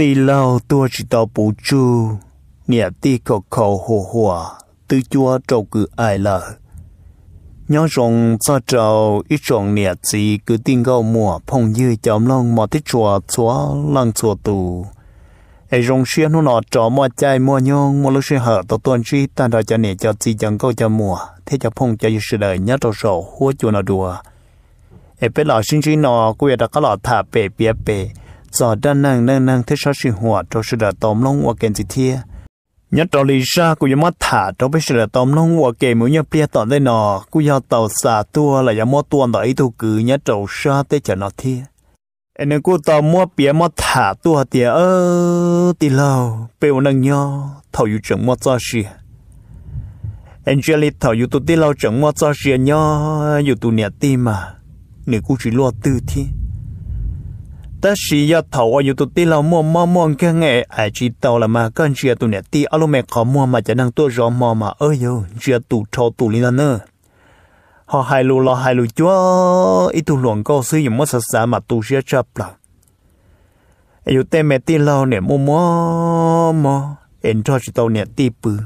ตีเล่าตัวจิตอปูจูเนี่ยตีก็เขาหัวหัวตื้อจัวเจ้ากือไอละย้อนจงจะเจ้าอีจงเนี่ยจีกือติงเก้ามัวพงยื้อจอมลองมอที่จัวชัวลังชัวตูไอจงเชียนหุ่นอจอมัวใจมัวยงมัวลูกเชียเหอตัวตนชีตานเราจะเนี่ยจะจีจังเก้าจะมัวเทจะพงจะยุสเลยเนี่ยเราโสหัวจวนอดัวไอเป็นหล่อชิ้นชิ้นนอกูอยากจะก็หล่อถ่าเปเปียเป giờ đang năng năng năng thế sao sinh hoạt cho sự đã tóm lông hoặc kèn gì thia nhất đó lý ra như mất thả cho bây giờ đã tóm lông hoặc kèn muốn nhập bia tọn đây nọ của yếm tàu xả tua là yếm mất đó ý thu cứ nhất trầu sa tê chở nó thia anh em của tàu mua bia mua thả tua tia ơ tì lâu bèo năng nho thầu yêu chẳng mất cho xì anh chưa lý thầu yêu tụi tì lâu chẳng mất cho xì nho yêu tụi nhà tim mà người cũng chỉ lo tư thiên ต่สียอดเถาอยู่ตุที่เราม่วมม่วงแค่ไงไอจีเตาละมากันเชียตุเนี่ยตีอารมณ์แม่ขอม่วมาจะนั่งตัวรอมอมาเอ้ยเชียตุทอตุลินาเนอหอไฮลูรอไฮลูจ้วอีตุหลวงก็ซื้อยมัสสามาตุเชียจับละอยู่เต็มมตีเราเนี่ยม่วมมอเอ็นทอจิตเตาเนี่ยตีปือ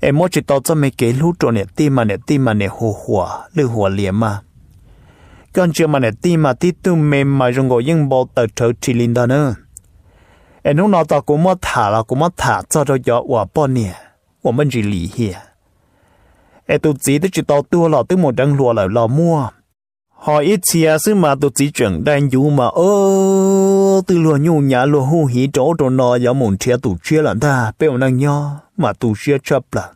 เอ็มมจิตเตาจะไม่เกลูตัวเนี่ยตีมาเนี่ยตีมาเนี่ยหัวหัวหรือหัวเหลี่ยมมา còn chưa mà nè ti mà ti tu mềm mà dùng gọi những bộ tờ trở chỉ linh đó nữa em lúc nào ta cũng mất thả là cũng mất thả cho cho gió hòa bọn nè của mình chỉ lì hiền em tu chỉ tới chỉ tao tua là tới một đăng lùa lại là mua hỏi ít chia xứ mà tu chỉ chuẩn đang dù mà ơ từ lùa nhu nhã lùa hu hí chỗ chỗ nó gió muốn chia tu chia là ta bèo năng nho mà tu chia chấp là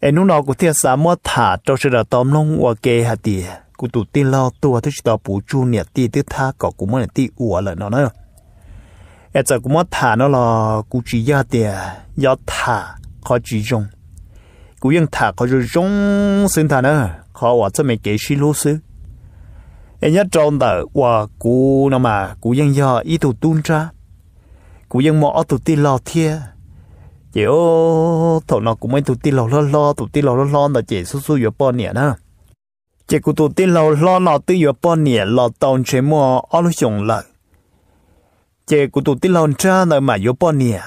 em lúc nào cũng thiết xa mất thả cho sự là tóm lông hòa kê hạt tiền กูตุตีลอตัวที่ชตอปูจูเนี่ยตีที่ท่าก็กูมันตีอัวเลยเนาะเนาะเอจะกูมันท่าเนาะลอกูจียาเตียยาท่าเขาจีจง กูยังท่าเขาจะจงซึ่งท่าเนาะเขาว่าจะไม่เกชิลูซึเอ็นยัดจงแต่ว่ากูเนาะมากูยังยาอีตุตุนจ้ากูยังมอตุตีลอเทียเดี๋ยวถอดเนาะกูไม่ตุตีลอลอลอตุตีลอลอลอแต่เจสู้ๆอยู่ป้อนเนี่ยนะ chỉ cụ tụ tin lâu lo nọ tư yếu bao nhiêu lo tông mua ở lúc dùng lợi chỉ cụ tụ tin lâu cha đời mà yếu bao nhiêu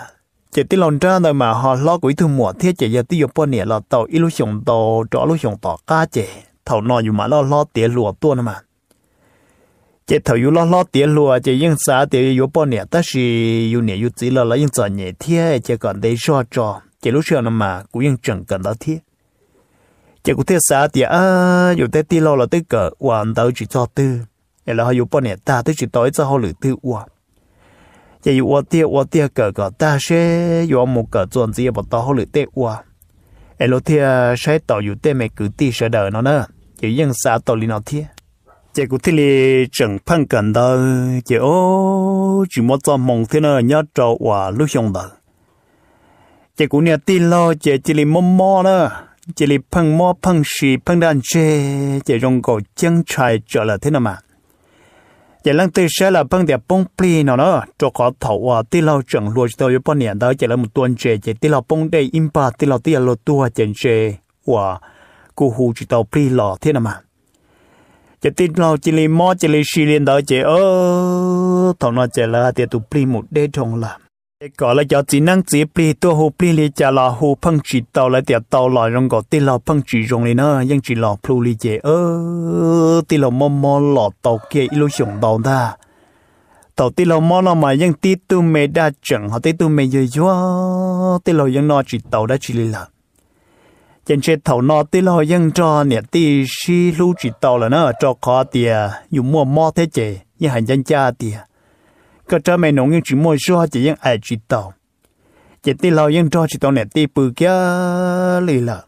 chỉ tin cha đời mà họ lo quỹ thương mua thiết chỉ giờ tư yếu bao nhiêu lo tàu ít lúc dùng tàu trọ lúc dùng cá chỉ thầu nọ อยู่มา lo lo tía lùa tua nè mà chỉ thầu yếu lo lo tía lùa chỉ yên xã tía yếu bao nhiêu ta chỉ yếu nhiêu yếu chỉ lo lo yên sợ nhẹ còn để cho cho chỉ lúc xưa nè mà cũng yên chẳng cần đó thiết chỉ có thể xa thì à dù thế ti lo là tới cỡ hoàn đầu chỉ cho tư để là họ dù bọn này ta tới chỉ tối cho họ lử tư hoàn chỉ dù hoàn tiếc hoàn tiếc cỡ cỡ ta sẽ dù một cỡ chuẩn gì bọn tao họ lử tư hoàn để lúc thì sẽ tao dù thế mấy cử ti sẽ đợi nó nữa chỉ dân xa tao lý nó thiệt chỉ có thể là chẳng phân cần đó chỉ ô chỉ một trăm mong thế nào nhớ trò hòa lúc xong đó chỉ cũng nhà ti lo chỉ chỉ là mồm mò nữa chỉ là phần mò phần xì phần đàn chê chỉ rong cổ chân trái trở là thế nào mà chỉ lăng tư sẽ là phần đẹp bông pli nó đó, cho có thầu à tí lâu chẳng lùa cho tôi bao niệm đó chỉ là một tuần chê chỉ tí lâu bông đây im ba tí lâu tí lâu tua chân chê và cô hù chỉ tàu pli lò thế nào mà chỉ tí lâu chỉ là mò chỉ là xì liên đó chỉ ơ thằng nó chỉ là tiệt tụ pli một đế trong làm ก็ละยะจีนั่งจีปลีตัวหูปลีลีจะลาหูพังจีเตาลยเตียเตาลอยรงก็ตีเราพังจีรงเลยนะยังจีหลอพลูลีเจ เออตีเรามอมอหลอเตาเกยลูชงตตาได้ตาตีเรามอเรามายังตีตวเมดาจังเขาตีตวเม่เยอะตีเรายังนอจีเตาได้จีลีละยันเช็ดเถานอตีเรายังจอเนี่ยตีชีลูจีเตาลยนะจอคอเตีย อยู่มั่วมอเทเจยังหันยันจ้าเตียก็จะไม่นงยังจีมัวชัวจะยังไอจีตองจะตีเรายังจอจีตองเนี่ยตีปือแก่เลยล่ะ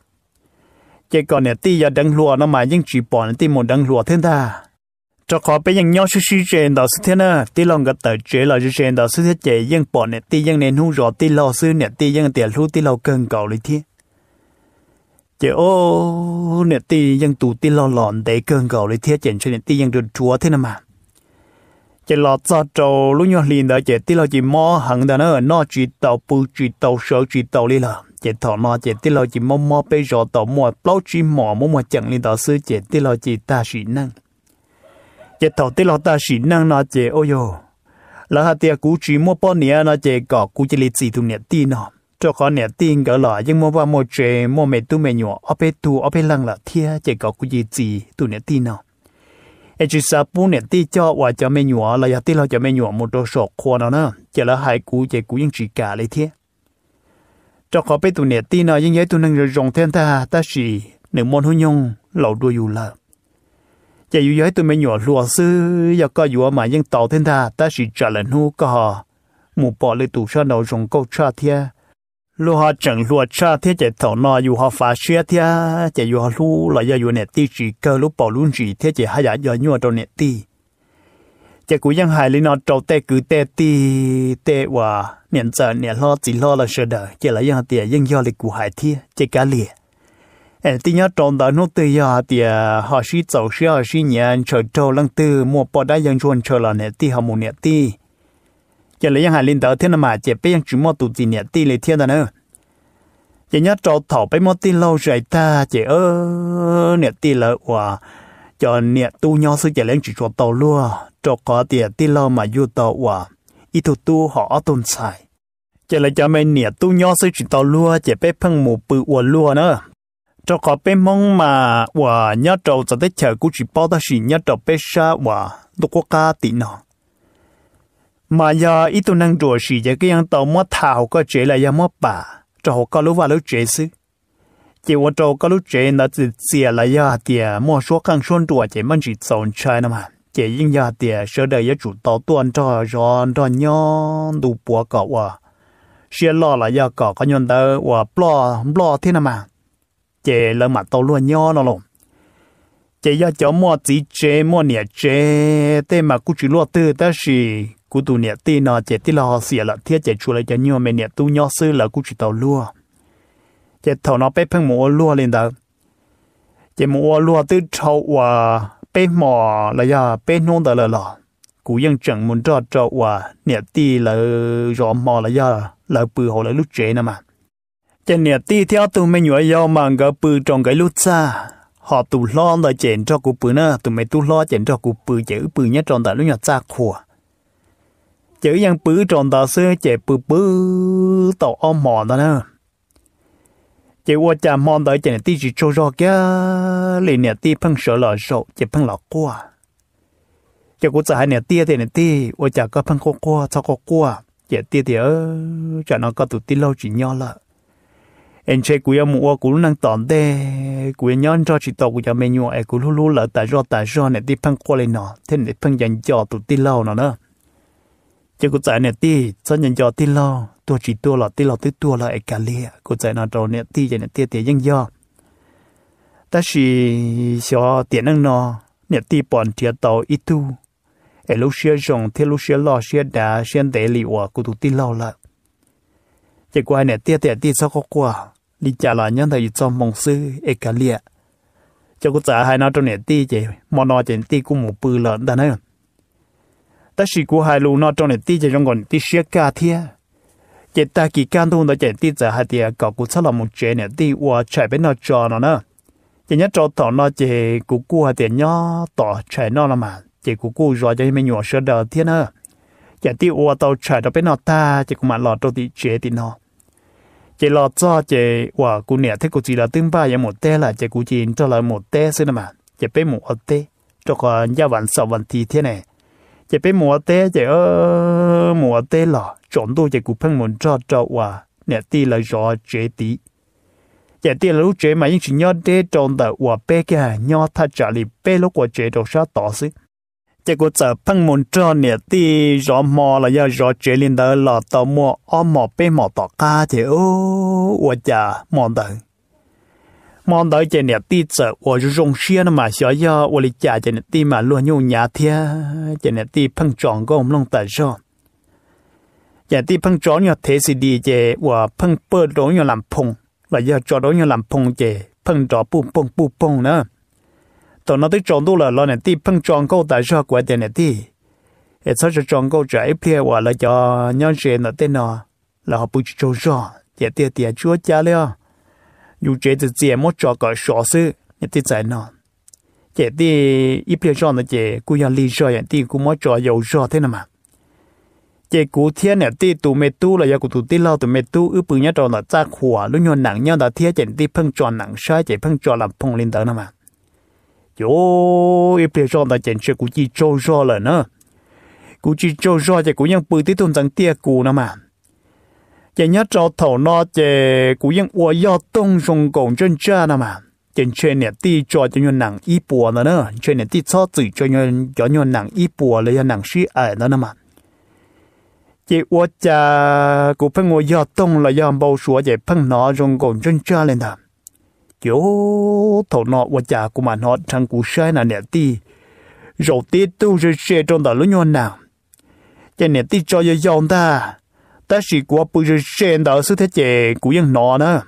จะก่อนเนี่ยตีอย่าดังรัวน้ำมายังจีปอนตีหมดดังรัวเท่านั้นจะขอไปยังย่อชื่อเจนดาวสุเทนะตีลองกับเต๋อเจเราจะเจนดาวสุเทเจยังปอนเนี่ยตียังเน้นหูรอตีเราซื้อเนี่ยตียังเตียรู้ตีเราเกินเก่าเลยที่จโอ้เนี่ยตียังตูตีหลอนเดเกินเก่าเลยเทียเจนชนิดตียังเดือดชัวเท่านั้น chỉ lo cho trâu lúc nhỏ liền đó chỉ tí lo chỉ mò hằng đó nó nó chỉ tàu bu chỉ tàu sợ chỉ tàu đi là chỉ thọ nó chỉ tí lo chỉ mò mò bây giờ tàu mò bao chỉ mò mò mò chẳng liền đó sư chỉ tí lo chỉ ta sĩ năng chỉ thọ tí lo ta sĩ năng nó chỉ ôi yo là hạt tiệt cú chỉ mò bao nè nó chỉ có cú chỉ lịch chỉ tu nè tí nó cho có nè tin gỡ lọ nhưng mò bao mò chè mò mẹ tu mẹ nhỏ ở bên tu ở bên lăng là thia chỉ có cú chỉ gì tu nè tí nó ai chỉ sa bu nè cho và cho mẹ nhỏ là giờ ti là cho mẹ một đồ sọt khoa nó nữa là hai cú chỉ cú những chỉ cả lấy thế cho khó biết tụ nè ti nó nhưng giấy tụ nâng rồi rong thêm ta ta chỉ nửa môn hôn nhung đuôi dù lợ chỉ dù giấy tụ mẹ nhỏ lùa sư giờ có dù mà nhưng tàu thêm ta ta chỉ trả lời nu có mù bỏ lấy tụ sao đầu rong câu tra thiệt lu họ chẳng lu cha thế chế thọ nọ dù họ phá xe thế chế dù họ lu lại do dù nè ti chỉ cơ lu bỏ luôn chỉ thế chế hay giả do nhua trong nè ti chế cũng ยัง hài lên nọ trâu tê cứ tê ti tê hòa niệm giờ niệm lo chỉ lo là sợ đời chế là ยัง tiền ยัง do lịch của hài thế chế cá lìa anh tin nhớ trong đó nó tự do thì họ sĩ giàu sĩ họ sĩ nhà chờ trâu lăng tư mua bỏ chuồn chờ là nè ti họ muốn nè ti giờ lấy hàng linh tờ thiên mà chỉ biết chỉ mua tụ gì nhẹ ti lấy thiên nữa chỉ nhớ trâu thọ bé mua ti lâu rồi ta chỉ ơ nhẹ ti lợ quả cho nhẹ tu nhau sư chỉ lấy chỉ cho tàu luôn cho có tiền ti lâu mà yêu tàu quả ít thu tu họ tôn xài chỉ lấy cho mấy nhẹ tu nhau sư chỉ tàu luôn chỉ bé phăng mù bự quả luôn nữa cho có bé mong mà quả nhớ trâu cho tới chờ cũng chỉ bao ta chỉ nhớ trâu bé xa quả tôi có cá tí nào mà giờ ít tôi năng rửa gì vậy cái yang tàu mất thảo có chế là yang mất bà cho có lúc vào lúc chế xứ chỉ có cho có lúc chế là chỉ chia là ya tiền mua số khăn xuân rửa chỉ mang chỉ sồn chơi nè mà chỉ những ya tiền sơ đời ya chủ tàu tuần cho ron cho nhon đủ bùa cọ wa xe lo là ya cọ có nhon tớ wa lo lo thế nè mà chỉ là mặt tàu luôn nhon nó luôn chỉ ya cho mua chỉ chế mua nè chế thế mà cũng chỉ lo tư ta gì cú tụ nè tì nó chế tì lo xìa là thiết chế chua lại cho nhiều mẹ nè tu nhỏ sư là cú chỉ tàu lua chế thầu nó bé phăng mùa lua lên đó chế mùa lua tư trâu và bé mò là ya bé nôn đó là lo cú yên chẳng muốn cho cho và nè tì là rõ mò là ya là bự hồ là lúc chế nè mà chế nè tì theo tụ mẹ nhỏ yêu mà ngỡ bự trong cái lúc xa họ tụ lo là chèn cho cú bự nè tụ mẹ tụ lo chèn cho cú bự chế bự nhất trong đó lúc nhỏ xa khua chữ yang bứ tròn ta xưa chế bứ bứ tổ ôm mòn đó nè chế qua chà mòn tới chế này tí chỉ cho cho kia liền nè tí phăng sợ lỡ sợ chế phăng lỡ qua chế cũng hai nè tí thì nè tí qua chà có phăng khô qua cho khô qua chế tí thì ơ chả nó có tụ tí lâu chỉ nhau lợ em chế cũng em mua cũng năng tòn đê cũng nhon cho chị tàu cũng cho nhua em cũng lú lú lợ tại do tại do nè tí phăng qua lên nọ thế nè phăng dành cho tụ đi lâu nọ nữa chứ cô chạy nè ti sao nhận cho ti lo tua chỉ tua là ti lo tới tua là cái lia cô chạy nó trâu nè ti chạy nè tia tia dân do ta chỉ cho tiền năng nó nè ti bọn tiền tàu ít tu ở lúc xưa rồng thì lúc xưa lo xưa đá xưa để lì hòa cô tụ ti lo là chỉ qua nè tia tia ti sao có qua đi trả lại nhân thầy cho mong sư cái cả lia cho cô chạy hai nó trâu nè ti chạy mò nó chạy ti cũng một bự lợn ta nói ta chỉ có hai lũ nó trong này tí chỉ trong còn tí xia cả thia chỉ ta kỳ can thun đó chỉ tí giờ hai tia cọ cụ sao là một chuyện này tí qua chạy bên nó cho nó nữa chỉ nhớ cho tỏ nó chỉ cụ cụ hai tiền nhỏ tỏ chạy nó là mà chỉ cụ cụ rồi cho mình nhỏ sơ đờ thiên nữa chỉ tí qua tàu chạy đó bên nó ta chỉ cũng mà lọt trong tí chế tí nó chỉ lọt cho chỉ qua cụ nẻ thế cụ chỉ là tương một té là chỉ cụ chỉ cho là một té xin nữa mà chỉ bên một té cho còn gia vận sau vận thì thế này จะไปหมัวเตะจะเออหมัวเตะหรอจนตัวจะกูเพิ่งมันจอดจอว่าเนี่ยตีเลยจอเจตีจะตีรู้เจมายิ่งชิยอดเตะจนแต่ว่าเป๊กแกยอดถ้าจะรีเป๊ลูกว่าเจดอกชาต่อสิจะกูจะเพิ่งมันจอเนี่ยตีรอมอละยอรอเจลินเดอร์หลอดต่อมัวอ้อมหมอเป้หมอต่อกาเจโอ้ว่าจะมองเดอร์ mong đợi tới trên nè ti sợ 我就用些那么小药，我的家 trên nè ti mà mà luôn nhung nhà thiên trên nè ti phăng tròn có ông long tại sao? Nhà ti phăng tròn nhiều thế gì đi chè, và phăng bơ đó nhiều làm phồng, là do cho đó nhiều làm phồng chè, phăng đó bùng bùng bùng bùng nè. Tao nó tới tròn tu là lo nè ti phăng tròn câu tại sao của trên nè ti? Ở sao cho tròn câu trái phe và là cho nhau chuyện là tên nào là họ bùi trâu rõ, chè tiệt tiệt chúa cha leo. 有这子节目找个小事，你得在那。这的一片上的这古要历史人的古么找有少的嘛。这古天呢，地都没都了，要古都地老都没都，一半要找那咋苦啊？路要难要到天见地碰撞难晒，这碰撞了碰领导了嘛。哟，一片上的简直估计招少了呢，估计招少这古样不地都能跌股了嘛。chỉ nhớ cho thổ nó chỉ cú yên ua yo tông sông cổng chân cha nè mà chỉ chuyện này đi cho cho nhân nặng y bùa nữa nữa chuyện này đi cho tự cho nhân cho nhân nặng y bùa lấy nhân nặng sĩ ở nữa nè mà chỉ ua cha cú phân ua yo tông là yo bao số chỉ phân nó dùng cổng chân cha lên nè chỗ thổ nó ua cha cú mà nó thằng cú sai là nè đi rồi ti tu sẽ sẽ trong đó lúc nhân nặng chỉ nè đi cho yo yo ta ta chỉ có bây giờ trên đó sự thế chế cũng yên nó nữa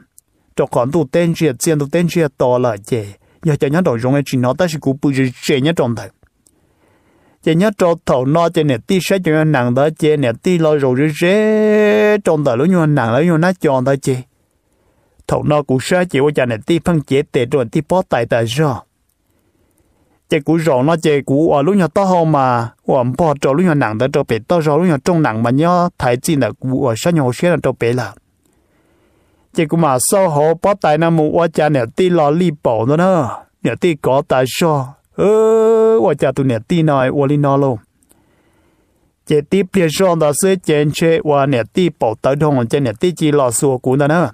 cho còn tụ tên chia tiền tụ tên chia to là chế giờ cho nhớ đồ dùng chỉ nó ta chỉ có bây giờ trên nhớ trong thật chế nhớ cho thầu nó chế nè tí sẽ cho nặng đó chế nè tí lo rồi rồi chế trong đó lúc như nặng lúc nhau nó chọn đó chế thầu nó cũng sẽ chịu cho nè tí phân chế tệ rồi tí bó tài tại rồi chế cú rổ nó chế cú ở lúc nhỏ to hơn mà ở bỏ trò lúc nhỏ nặng tới chỗ bé to rổ lúc nhỏ trong nặng mà nhớ thấy gì là cú ở sao nhỏ xe là chỗ bé là chế cú mà sau họ bỏ tại nam mù ở cha nè ti lò li bỏ nó nữa nè ti có tại sao ơ ở cha tụi nè ti nói ở li nó luôn chế ti bia rong đó sẽ chén chế và nè ti bỏ tới đông chế nè ti chỉ lò xua cú nữa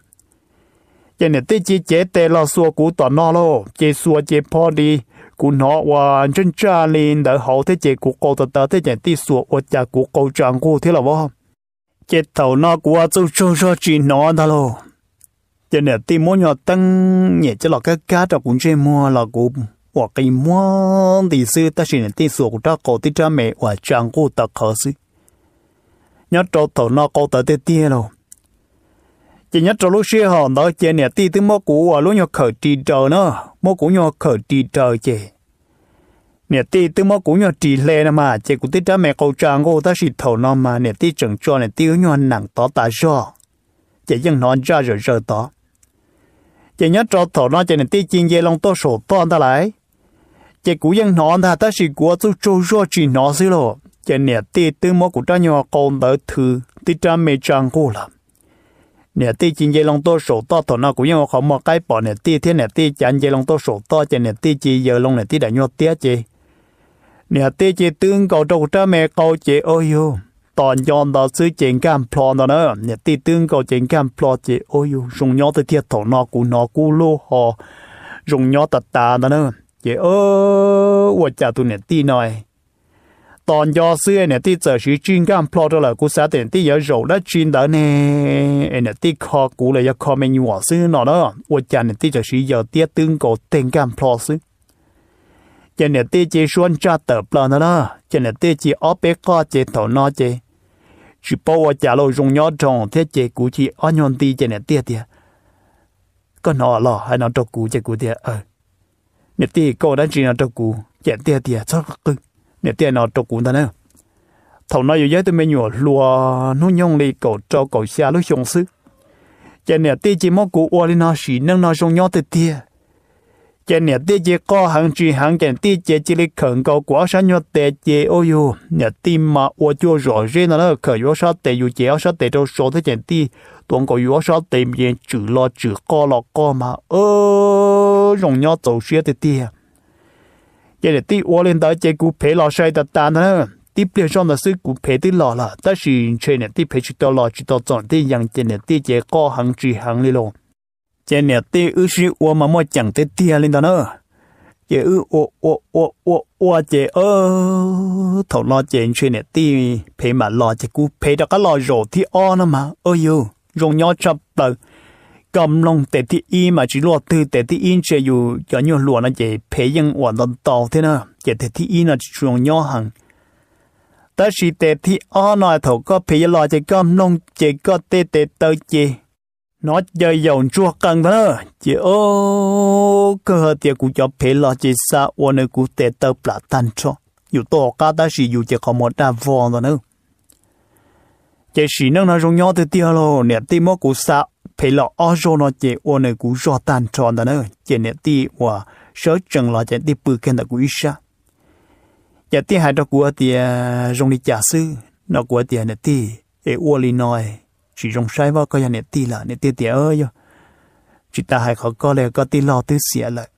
chế nè ti chỉ chế tê lò xua cú tỏ nó luôn chế xua chế po đi của nó và chân cha lên đỡ hậu thế chế của cô tật tớ thế chế tí sủa và chả của cô chàng cô thế là vô chế thầu nọ của châu châu cho chỉ nọ đó lô cho nên tí mỗi nhỏ tăng nhẹ cho là cái cá trò cũng chơi mua là cũng và cái mua thì sư ta chỉ nên tí sủa của ta cổ tí cha mẹ và chàng cô tật khở sư nhớ trâu thầu nọ cô tớ thế tia rồi chỉ nhớ trâu lúc xưa họ đó chế nè tí thứ mơ cũ và lúc nhỏ khởi trì trờ nữa mô cũng nhỏ khởi trì trời chè nè ti tư mô cũng nhỏ trì lê nè mà chè cũng tí trả mẹ cầu trang cô ta xịt thầu nó mà nè ti chẳng cho nè ti nhỏ nặng tỏ ta do chè dân nón ra rồi rờ tỏ chè nhớ cho thầu nó chè nè ti chiên dê lòng tô sổ to ta lại chè cũng dân nón ta ta xịt của tôi trâu do chỉ nó xí lộ chè nè ti tư mô cũng trả nhỏ con đỡ thư tí trả mẹ trang cô lắm เนี่ยตีจินเยลงตัวสูต่อตัวน่ากูยังว่าเขามาใกล้ปอเนี่ยตีเทียนเนี่ยตีจันเยลงตัวสูต่อเจเนี่ยตีจีเยลงเนี่ยตีได้ยอดเตี้ยจีเนี่ยตีจีตึงเกาตกเจ้าแม่เกาเจโอยูตอนย้อนตอนซื้อเจงกันพลอนตอนนั้นเนี่ยตีตึงเกาเจงกันพลอเจโอยูชงยอดเทียถอนอกูนอกูโลหอชงยอดตาตาตอนนั้นเจเออวัวจ่าตัวเนี่ยตีหน่อยตอนยอเสื้อเนี่ยที่เจอชีจีนก้ามพลอตัวละกูสาเต็นที่ยอโรและจีนเดอเนี่ยเนี่ยที่คอกูเลยยอคอไม่หยัวซื้อหนอเนาะอวดจันเนี่ยที่เจอชียอเตี้ยตึงโกเต็งก้ามพลอซื้อจันเนี่ยที่เจชวนจ้าเติบเปล่าเนาะจันเนี่ยที่เจออเปก็เจถอนอเจชิปว่าจ่าเราจงยอดจงเทเจกูชีอ้อนยนตีเจเนี่ยเตี้ยเตี้ยก็นอหล่อให้นอตกูเจกูเตี้ยเออเนี่ยที่โกดันจีนอตกูเจเตี้ยเตี้ยชอบกึ่งเนี่ยเตียนเอาตกูนั่นเนอะทำนายอยู่เยอะตัวไม่หยัวลัวนุ่งยงเลยกอดจอกอดเสียลูกชงซึเจเนี่ยเตี้ยจีมกูอวลินาสีนั่งนาชงยอดเตี้ยเจเนี่ยเตี้ยจีก็หังจีหังเจเตี้ยจีจีเลยเขินกอกว่าฉันยอดเตี้ยจีโอยูเนี่ยตีมาอวจัวรอเรนั่นเนอะเขยว่าชาเตี้ยอยู่เจียวชาเตี้ยจะโซที่เจเตี้ยตัวกอยู่ว่าชาเตี้ยมีจือรอจือก็รอก็มาเออชงยอดโจเสียเตี้ย vậy là tí ô lên tới chơi cú phê lò sai ta ta nữa tí bây giờ là sự cú phê tí lò là ta chỉ chơi nè tí phê chỉ tao lò chỉ tao chọn tí yang chơi nè tí chơi có hàng chỉ hàng đi luôn chơi nè tí ư sĩ ô mà mua chẳng tí tia lên đó nữa chơi ư ô ô ô ô ô chơi ơ thầu lò chơi chơi nè tí phê mà lò chơi cú phê đó cái lò rổ thì o nữa mà ôi yêu rồng nhỏ chập bờ cầm lòng tệ thì y mà chỉ lo từ tệ thì in chỉ dù cho nhau lúa nó chỉ phê những hoạt động tàu thế nào chỉ tệ thì in là chuồng nhau hàng ta chỉ tệ thì ở nơi thầu có phải lo chỉ cầm lòng chỉ có tệ tệ tới chỉ nó giờ dòng chua cần thế nào chỉ ô cơ hội tiệt cũng cho phê lo chỉ sa ôn nơi cũng tệ tới là tan cho dù tổ cả ta chỉ dù chỉ có một đa vong thôi. nữa chỉ chỉ năng nó dùng nhau từ tiêu rồi nẹt tim mốc cũng sa phải là ở chỗ nó chỉ ở nơi cũ rõ tan tròn đó nữa chỉ nè ti và sở chừng là chỉ ti bự khen là cũ xa giờ ti hai đó của ti eh, rong đi giả sư nó của ti nè ti ở e ở li nói chỉ rong sai vào coi nè ti là nè ti ti ơi e chỉ ta hai khó coi là có ti lo tư xỉa lại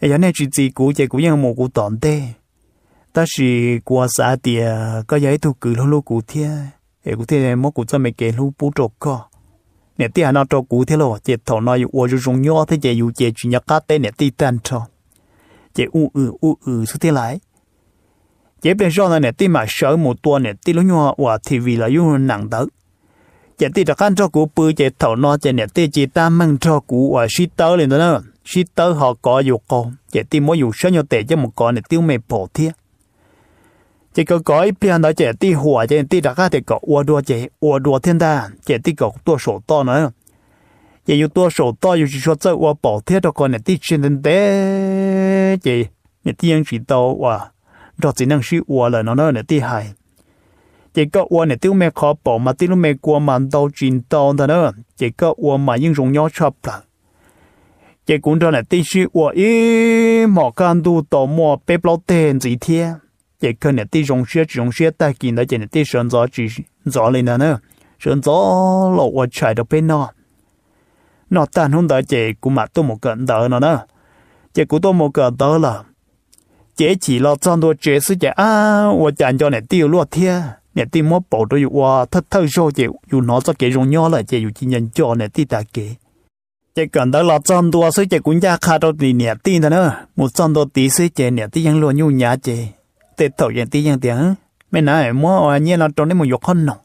ấy giờ nè chỉ gì cũ chỉ cũ nhưng một cũ tòn tê ta chỉ qua xã ti có giấy thu cử luôn lô cũ thiê ấy cũ thiê mỗi cũ cho mấy cái lô bút trộn co nè tí hà nó cho cú thế lo chị thầu nói ở rồi dùng nhau thế chị u chị chủ nhật cá tê nè tí tan cho chị u ừ u ừ số thế lại chị bên sau nè tí mà sợ một tua nè tí lúc nhau và thì vì là u nặng tới chị tí đặt ăn cho cú bự chị thọ nó chị nè tí chị ta mang cho cú và suy tớ lên đó nữa suy tớ họ có dục con chị tí mới dục sợ nhau tệ cho một con nè tiêu mệt bỏ thiệt 这个改变的这地火这地大家这个我多这我多天的这地个多手到呢，也有多手到，就是说在我保天的个呢地区呢的这你天知道哇，到只能是我了，那那呢地海。这个我呢，都没考保嘛，都没过嘛，到尽到的呢。这个我嘛，应用要差不了。这工作呢，必须我一毛干都到莫被不了点子天。chỉ cần là tí rong xe rong xe ta kỳ nó chỉ là tí sơn gió chỉ gió lên nè sơn gió lộ qua chạy được bên nó nó tan hôm đó chỉ cũng mà tôi một cận đỡ nó nữa chỉ cũng tôi một cận đỡ là chỉ chỉ lo trong tôi chỉ sự chỉ à tôi chẳng cho nè tiêu luôn thế nè tiêu mất bộ tôi dụ qua thất thơ rồi chỉ nó cho cái rong lại chỉ dụ chỉ nhận cho nè tiêu ta kỳ chỉ cần đó là trong tôi sự chỉ cũng ra khá đâu thì nè tiêu thôi nữa một trong tôi tí sự chỉ nè tiêu vẫn luôn nhu nhã chỉ tê thổ yên tí yên tiếng mẹ nói mua ở nhiên là trong đấy một dục hơn nồng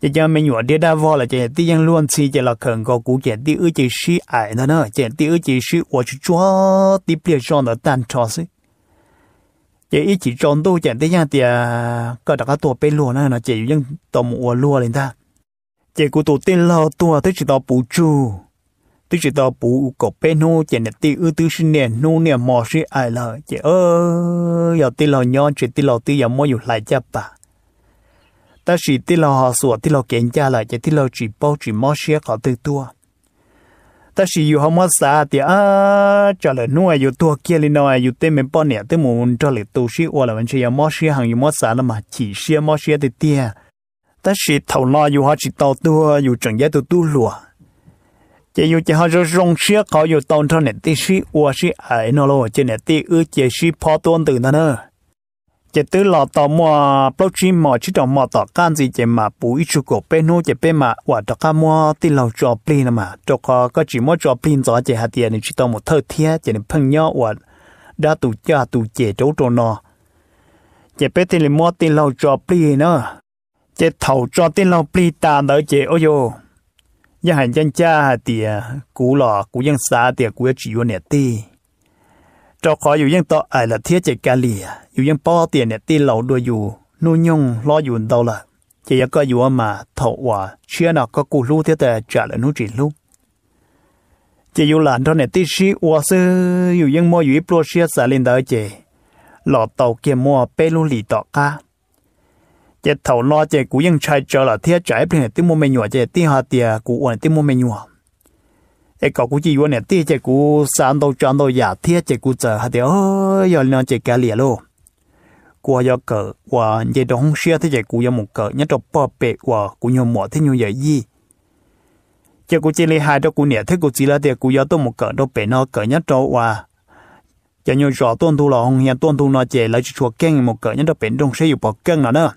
chỉ cho mình nhỏ đi đa vò là chỉ tí yên luôn xí chỉ là khẩn có cú chỉ tí ư chỉ xí ải nó nữa chỉ tí ư chỉ xí ở chỗ chúa bia cho nó tan cho xí chỉ ít chỉ tròn tu chỉ tí yên thì có đặc tổ bên luôn nó chỉ yên tổng mùa luôn lên ta chỉ cú tổ tiên lo tua tới chỉ tao bù chu tức chỉ tao bù cổ bên nô chỉ nè ti ư tư sinh nè nô nè mò sĩ ai là chỉ ơ giờ ti lò nhon chỉ ti lò ti giờ mò dù lại cha bà ta chỉ ti lò họ sủa ti lò kiện cha lại chỉ ti lò chỉ bao chỉ mò sĩ họ từ tua ta chỉ họ mò xa thì à cho là nuôi yêu tua kia lên nói yêu tên mình bao nè tên muốn cho là tu sĩ hoặc là mình chỉ mò sĩ hàng yêu mò xa là mà chỉ sĩ mò sĩ thì tiền ta chỉ thầu lo yêu họ chỉ tao tua yêu chẳng giá tu tu lùa chỉ yêu chỉ họ rồi rong xe họ yêu tông thân này tí sĩ ua sĩ ấy nó lo chỉ này tí ư chỉ sĩ phó tuôn từ nó nữa chỉ tứ lọ tàu mò, bao chi mò chỉ trong mò tàu can gì chỉ mà bùi chú cổ bên nô chỉ bên mà quả tàu can mua tí lầu cho plin mà cho có có chỉ mò cho plin gió chỉ hạt tiền chỉ tàu một thơ thia chỉ nên phăng nhau quả đã tụ cha tụ chế chỗ chỗ nọ, chỉ bên tí mò ti lầu cho plin nữa chỉ thầu cho ti lầu plin ta nữa chỉ ôi 一系人家啲古咯，古人耍啲古只有呢啲，就可有人到挨了天只家里，有人包啲呢啲老多有，努用老用到了，只一个有嘛头话，穿那个古路啲的着了努只路，只有懒到呢啲事，我是有人冇有一波些啥领导者，老到嘅冇被路里到家。chế thầu lo chế cú yên chạy trở là thiết trái bình này tiêu mua mình nhua chế tiêu hạt tiền cú uốn tiêu mua mình nhua chế cậu cú chỉ uốn này tiêu chế cú sáng đầu tròn đầu giả dạ, thiết chế cú chờ hạt tiền ơi giờ nó chế cá lìa luôn qua giờ cờ qua chế không xe thế chế cú giờ một cờ nhất trong bờ bể qua cú nhiều mỏ thế nhiều vậy gì chế cú chỉ lấy hai cho cú nè thế cú chỉ là tiền cú giờ tôi một cờ đâu bể nó cờ nhất trong qua cho nhiều rõ tuôn thu là hồng hiền tuân thu nó chế lấy chuột keng một cờ nhất trong bể đông bọc keng nó nữa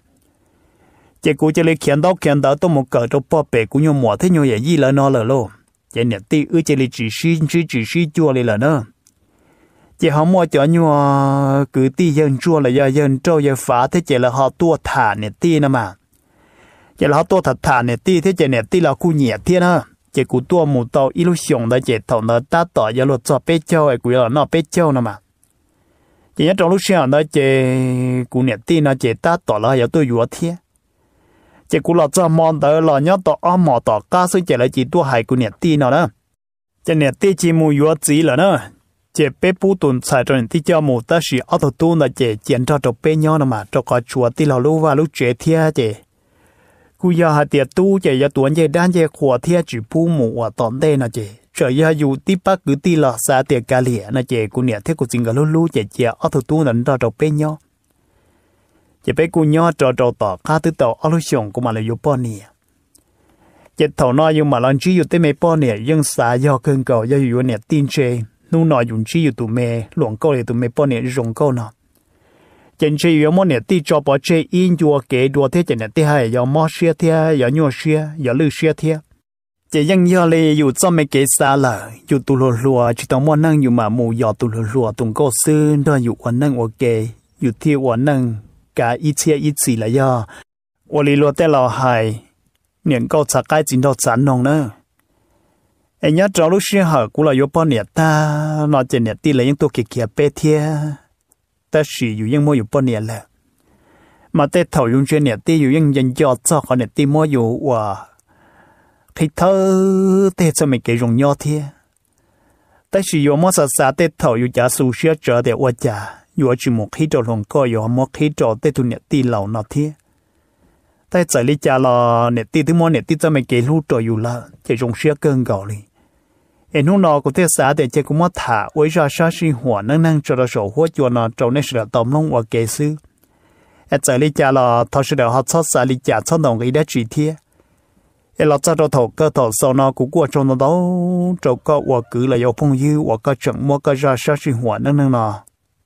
chỉ cú chỉ lấy khiến đó khiến đó tôi một cỡ trong bao bể cũng như mỏ thế nhung vậy gì là nó là lo chỉ nhận ti ư chỉ lấy chỉ suy chỉ chỉ suy chua lấy là nó chỉ họ mua cho nhung cứ ti dân chua là giờ dân trâu giờ phá thế chỉ là họ tua thả nè ti nữa mà chỉ là họ tua thả thả nè ti thế chỉ nè ti là cũng nhẹ thiên ha chỉ cú tua một tàu illusion đó chỉ thằng nó ta tỏ giờ luật cho bé châu ấy cú là nó bé châu nữa mà chỉ nhớ trong lúc xưa đó chỉ cú nè ti nó chỉ ta tỏ là giờ tôi vừa thiên chỉ cú lọ cho mòn tới lọ nhớ tọ o mỏ tọ ca sư chỉ lại chỉ tu hải của nhiệt ti nó đó chỉ nhiệt ti chỉ mù yếu chỉ là nó chỉ bé bú tuần xài cho nhiệt ti cho mù ta sĩ ở tổ tu là chỉ chiến cho cho bé nhau nó mà cho có chùa ti lọ lúc và lúc chế thia chỉ cú giờ hạt tiệt tu chỉ giờ tuần chỉ đan chỉ khỏa thia chỉ bú mù ở tòn đây nó chỉ trở ra dù tí bác cứ tí lọ xa tiệt cà lìa nó chỉ cú nhiệt thế cú chính cả lúc lúc chỉ chỉ ở tổ tu là cho cho bé nhau chỉ phải cú nhớ trò trò tỏ khá thứ tàu alo xong của mà là Japan chỉ thầu nói nhưng mà lần chỉ yêu tới mấy bao nè nhưng xa do cơn cầu do yêu nè tin chê nu nói dùng chỉ tụi mẹ luồng câu tụi mẹ bao nè dùng câu nào chân chỉ yêu món nè ti cho bỏ chê in chùa kế đùa thế chân nè ti hay do mò xia thế do nhua xia do lư xia thế chỉ ยัง do lì yêu cho mấy cái xa là yêu tụi lùa lùa chỉ tao món năng yêu mà mù do tụi lùa lùa tụi câu sư đó yêu quan năng ok yêu thi quan năng กาอีเชียอิจีละยอวลีโลเตลอไฮเนียงก็จะใกล้จินโตสันนงเนอะเอ็งยัดจอลุชิฮะกูลอยปอนเนียตานอเจเนียตีเลยยังตัวเกียเกียเปเทียแต่สีอยู่ยังมัวอยู่ปอนเนียแหละมาเตะถอยุงเจเนียตีอยู่ยังยันยอดจากเนียตีมัวอยู่ว่าคิดเธอเตะจะไม่เกยงยอดเทียแต่สีอยู่มัวสัสสาเตะถอยุงจะสูเชื่อเจอเดียววะจ้าอยู่จิมกฮิจอลงก็อยู่มกฮิจอเตตุเนี่ยตีเหล่านาทีแต่ใจลิจาลาเนี่ยตีที่มอเนี่ยตีจะไม่เกลูตัวอยู่ละจะจงเชื่อเกินเก่าเลยเอ็นหุ่นนอกูเทสาแต่เจกุมอถาไว้ชาชาชิหัวนั่งนั่งจระโฉหัวจวนอจงในสระตอมลงว่าเกซื้อเอ็ใจลิจาลาทอสระฮอตซอสาลิจาชอนองอีได้จีเทียเอลอจะเราถกก็ถอดสอนอกูกลัวจนเราเจ้าก็ว่าคือเลยเอาพงยื้อว่าก็จังมัวก็จะชาชิหัวนั่งนั่งนอ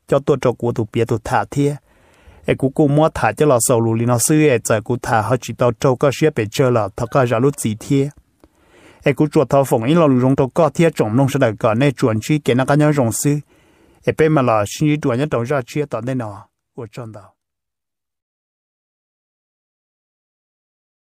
cho tôi cho cô tụ bia tụ thả thiê e cú cú mua thả cho lò sầu lù lì nó sư e giờ cú thả họ chỉ tao châu có xếp để chơi lò thật có giá lúc gì thiê e cú chuột thao phồng ý lò lù rong tàu có thiê trồng nông sẽ đại cả nên chuẩn chi kiến nó cá nhau rồng sư e bên mà lò xin ý chuẩn nhất đồng ra chia tao đây nọ của chân tao